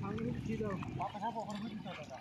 সামনে দিয়ে দাও